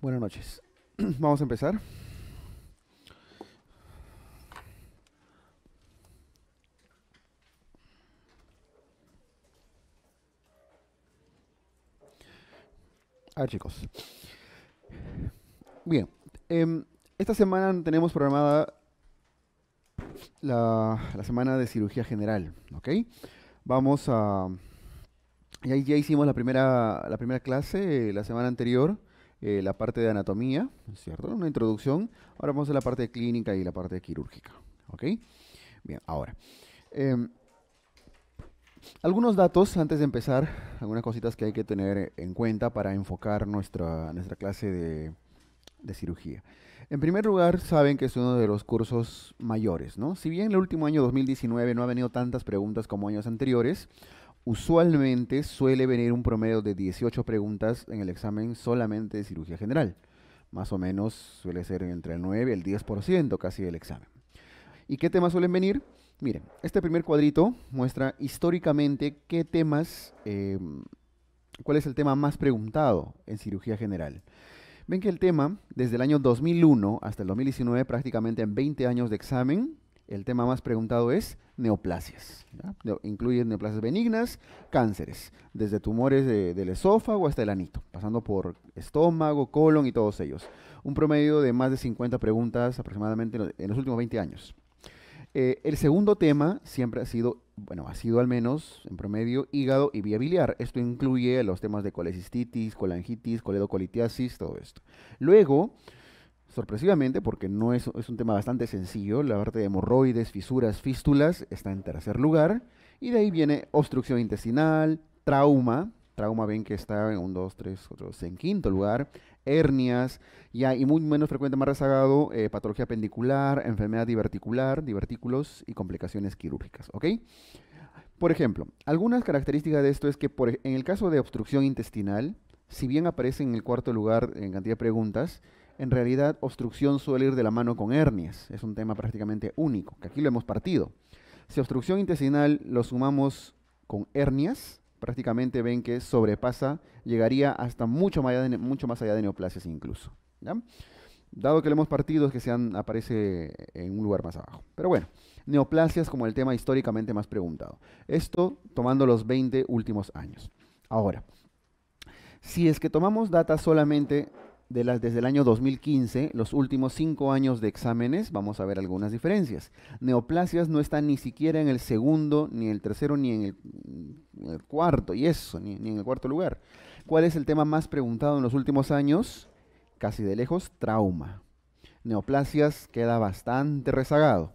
Buenas noches. Vamos a empezar. ver, chicos. Bien. Em, esta semana tenemos programada la, la, semana de cirugía general, ¿ok? Vamos a... Ya, ya hicimos la primera, la primera clase eh, la semana anterior eh, la parte de anatomía, ¿cierto? Una introducción. Ahora vamos a la parte clínica y la parte quirúrgica, ¿ok? Bien, ahora. Em, algunos datos antes de empezar, algunas cositas que hay que tener en cuenta para enfocar nuestra, nuestra clase de, de cirugía. En primer lugar, saben que es uno de los cursos mayores, ¿no? Si bien el último año 2019 no ha venido tantas preguntas como años anteriores, usualmente suele venir un promedio de 18 preguntas en el examen solamente de cirugía general. Más o menos suele ser entre el 9 y el 10% casi del examen. ¿Y qué temas suelen venir? Miren, este primer cuadrito muestra históricamente qué temas, em, cuál es el tema más preguntado en cirugía general. Ven que el tema, desde el año 2001 hasta el 2019, prácticamente en 20 años de examen, el tema más preguntado es neoplasias. ¿ya? Incluyen neoplasias benignas, cánceres, desde tumores del esófago hasta el anito, pasando por estómago, colon y todos ellos. Un promedio de más de 50 preguntas aproximadamente en los últimos 20 años. Eh, el segundo tema siempre ha sido, bueno, ha sido al menos en promedio hígado y vía biliar. Esto incluye los temas de colecistitis, colangitis, coledocolitiasis, todo esto. Luego, Sorpresivamente, porque no es, es un tema bastante sencillo, la parte de hemorroides, fisuras, fístulas está en tercer lugar. Y de ahí viene obstrucción intestinal, trauma, trauma ven que está en un, dos, tres, cuatro, en quinto lugar, hernias, y muy menos frecuente, más rezagado, eh, patología pendicular, enfermedad diverticular, divertículos y complicaciones quirúrgicas, ¿ok? Por ejemplo, algunas características de esto es que en el caso de obstrucción intestinal, si bien aparece en el cuarto lugar en cantidad de preguntas, en realidad obstrucción suele ir de la mano con hernias. Es un tema prácticamente único, que aquí lo hemos partido. Si obstrucción intestinal lo sumamos con hernias, prácticamente ven que sobrepasa, llegaría hasta mucho más allá de, neoplasias incluso. Dado que lo hemos partido, es que se aparece en un lugar más abajo. Pero bueno, neoplasias como el tema históricamente más preguntado. Esto tomando los 20 últimos años. Ahora, si es que tomamos data solamente las, desde el año 2015, los últimos cinco años de exámenes, vamos a ver algunas diferencias. Neoplasias no están ni siquiera en el segundo, ni en el tercero, ni en el, cuarto, y eso, ni, en el cuarto lugar. ¿Cuál es el tema más preguntado en los últimos años? Casi de lejos, trauma. Neoplasias queda bastante rezagado.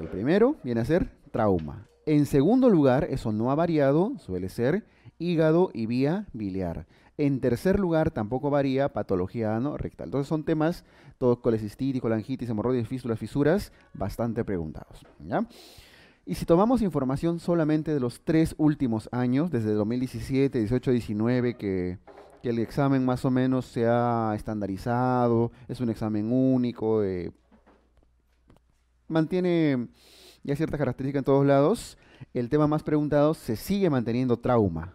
el primero viene a ser trauma. En segundo lugar, eso no ha variado, suele ser hígado y vía biliar. En tercer lugar, tampoco varía patología ano-rectal. Entonces son temas, todos, colecistitis, colangitis, hemorroides, fístulas, fisuras, bastante preguntados. Y si tomamos información solamente de los tres últimos años, desde 2017, 18, 19, que, el examen más o menos se ha estandarizado, es un examen único, eh, mantiene ya ciertas características en todos lados, el tema más preguntado se sigue manteniendo trauma.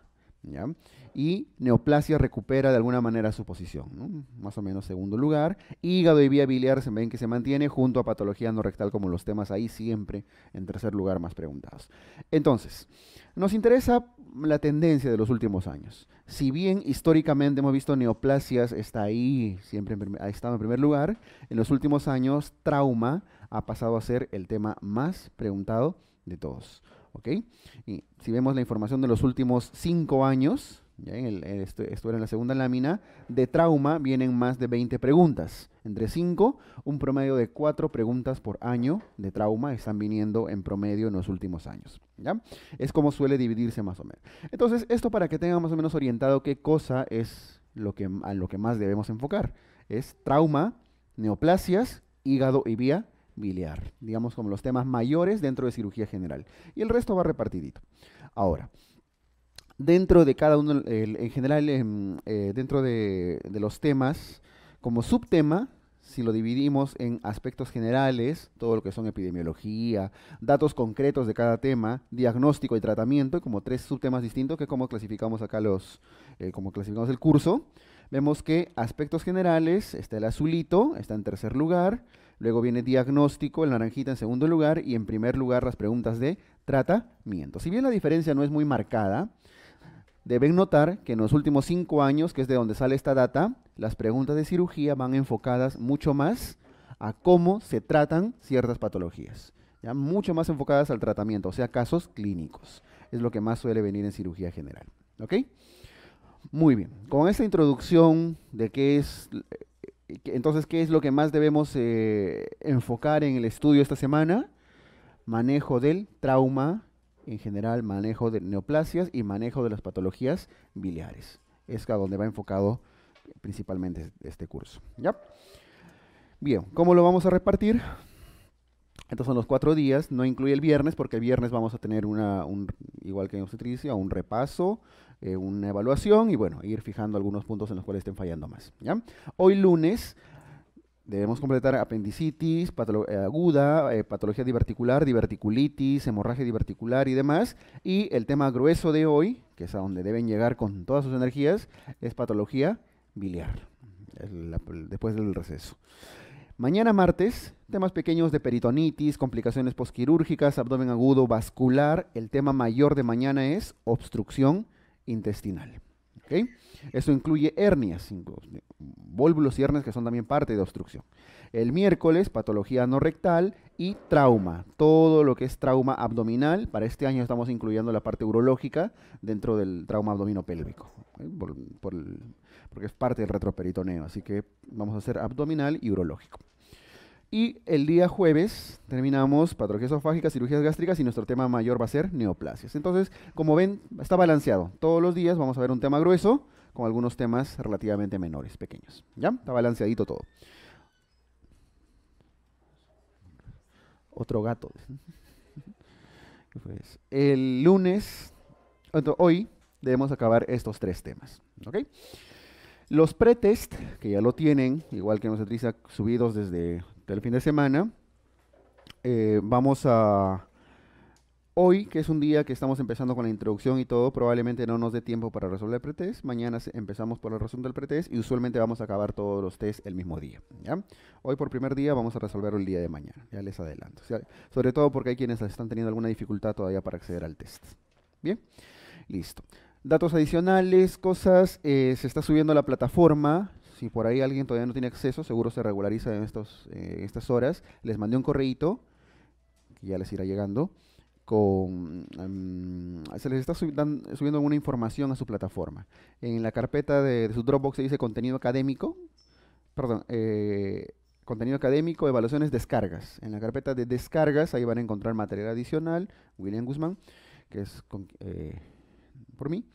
Y neoplasia recupera de alguna manera su posición, más o menos segundo lugar. Hígado y vía biliar se ven que se mantiene junto a patología no rectal como los temas ahí siempre en tercer lugar más preguntados. Entonces, nos interesa la tendencia de los últimos años. Si bien históricamente hemos visto neoplasias, está ahí, siempre ha estado en primer lugar, en los últimos años trauma ha pasado a ser el tema más preguntado de todos. Y si vemos la información de los últimos cinco años, este, esto, era en la segunda lámina, de trauma vienen más de 20 preguntas. Entre 5, un promedio de cuatro preguntas por año de trauma están viniendo en promedio en los últimos años. ¿ya? Es como suele dividirse más o menos. Entonces, esto para que tengan más o menos orientado qué cosa es lo que, a lo que más debemos enfocar. Es trauma, neoplasias, hígado y vía biliar, digamos como los temas mayores dentro de cirugía general. Y el resto va repartidito. Ahora, dentro de cada uno, en general, em, eh, dentro de, los temas, como subtema, si lo dividimos en aspectos generales, todo lo que son epidemiología, datos concretos de cada tema, diagnóstico y tratamiento, como tres subtemas distintos, que como clasificamos acá los, eh, como clasificamos el curso, vemos que aspectos generales, está el azulito, está en tercer lugar, Luego viene diagnóstico, el naranjita en segundo lugar y en primer lugar las preguntas de tratamiento. Si bien la diferencia no es muy marcada, deben notar que en los últimos cinco años, que es de donde sale esta data, las preguntas de cirugía van enfocadas mucho más a cómo se tratan ciertas patologías. ¿ya? Mucho más enfocadas al tratamiento, o sea, casos clínicos. Es lo que más suele venir en cirugía general. Muy bien. Con esta introducción de qué es entonces, ¿qué es lo que más debemos eh, enfocar en el estudio esta semana? Manejo del trauma en general, manejo de neoplasias y manejo de las patologías biliares. Es a donde va enfocado principalmente este curso. ¿ya? Bien, ¿cómo lo vamos a repartir? Estos son los cuatro días, no incluye el viernes, porque el viernes vamos a tener una, un, igual que en obstetricia, un repaso eh, una evaluación y bueno, ir fijando algunos puntos en los cuales estén fallando más. Hoy lunes Debemos completar apendicitis, eh, aguda, eh, patología diverticular, diverticulitis, hemorragia diverticular y demás. Y el tema grueso de hoy, que es a donde deben llegar con todas sus energías, es patología biliar, después del receso. Mañana martes, temas pequeños de peritonitis, complicaciones posquirúrgicas, abdomen agudo, vascular. El tema mayor de mañana es obstrucción intestinal. Eso incluye hernias, vólvulos y hernias que son también parte de obstrucción. El miércoles, patología no rectal y trauma. Todo lo que es trauma abdominal. Para este año estamos incluyendo la parte urológica dentro del trauma abdominopélvico. pélvico porque es parte del retroperitoneo. Así que vamos a hacer abdominal y urológico. Y el día jueves terminamos patologías esofágicas, cirugías gástricas y nuestro tema mayor va a ser neoplasias. Entonces, como ven, está balanceado. Todos los días vamos a ver un tema grueso con algunos temas relativamente menores, pequeños. ¿Ya? Está balanceadito todo. Otro gato. Pues, el lunes, hoy, debemos acabar estos tres temas. ¿Ok? Los pretest, que ya lo tienen, igual que nos nosotros subidos desde el fin de semana, eh, vamos a... Hoy, que es un día que estamos empezando con la introducción y todo, probablemente no nos dé tiempo para resolver el pretest. Mañana empezamos por la razón del pretest y usualmente vamos a acabar todos los tests el mismo día. Hoy por primer día vamos a resolver el día de mañana, ya les adelanto. sobre todo porque hay quienes están teniendo alguna dificultad todavía para acceder al test. Bien, listo. Datos adicionales, cosas, eh, se está subiendo a la plataforma. Si por ahí alguien todavía no tiene acceso, seguro se regulariza en estos, eh, estas horas. Les mandé un correíto, que ya les irá llegando, con... Em, se les está subiendo, subiendo una información a su plataforma. En la carpeta de, su Dropbox se dice contenido académico, perdón, eh, contenido académico, evaluaciones, descargas. En la carpeta de descargas, ahí van a encontrar material adicional, William Guzmán, que es... Con, por mí.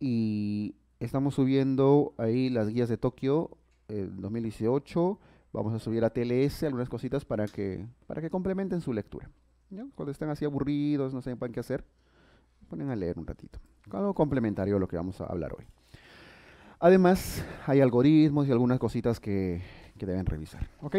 Y estamos subiendo ahí las guías de Tokio 2018. Eh, vamos a subir a TLS algunas cositas para que, para que complementen su lectura. Cuando están así aburridos, no saben qué hacer, ponen a leer un ratito. Algo complementario a lo que vamos a hablar hoy. Además, hay algoritmos y algunas cositas que, que deben revisar. ¿Ok?